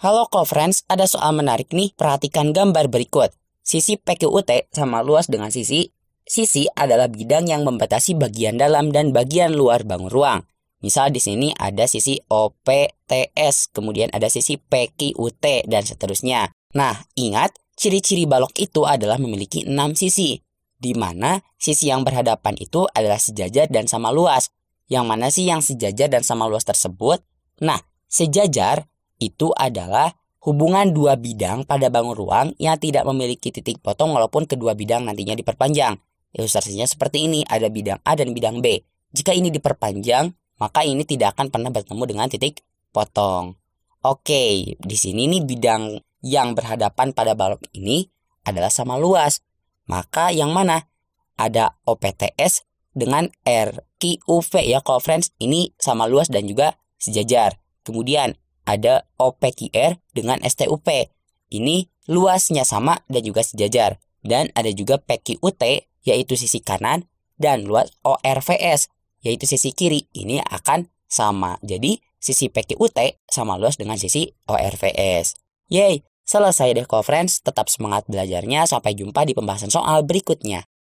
Halo co-friends, ada soal menarik nih. Perhatikan gambar berikut. Sisi PQUT sama luas dengan sisi. Sisi adalah bidang yang membatasi bagian dalam dan bagian luar bangun ruang. Misal di sini ada sisi OPTS, kemudian ada sisi PQUT, dan seterusnya. Nah, ingat, ciri-ciri balok itu adalah memiliki enam sisi, di mana sisi yang berhadapan itu adalah sejajar dan sama luas. Yang mana sih yang sejajar dan sama luas tersebut? Nah, sejajar itu adalah hubungan dua bidang pada bangun ruang yang tidak memiliki titik potong walaupun kedua bidang nantinya diperpanjang. Ilustrasinya seperti ini, ada bidang A dan bidang B. Jika ini diperpanjang, maka ini tidak akan pernah bertemu dengan titik potong. Oke, di sini nih bidang yang berhadapan pada balok ini adalah sama luas. Maka yang mana? Ada OPTS dengan RQUV ya, kalau friends ini sama luas dan juga sejajar. Kemudian ada OPQR dengan STUP. Ini luasnya sama dan juga sejajar. Dan ada juga PQUT yaitu sisi kanan dan luas ORVS yaitu sisi kiri. Ini akan sama. Jadi sisi PQUT sama luas dengan sisi ORVS. Yeay, selesai deh co-friends. Tetap semangat belajarnya. Sampai jumpa di pembahasan soal berikutnya.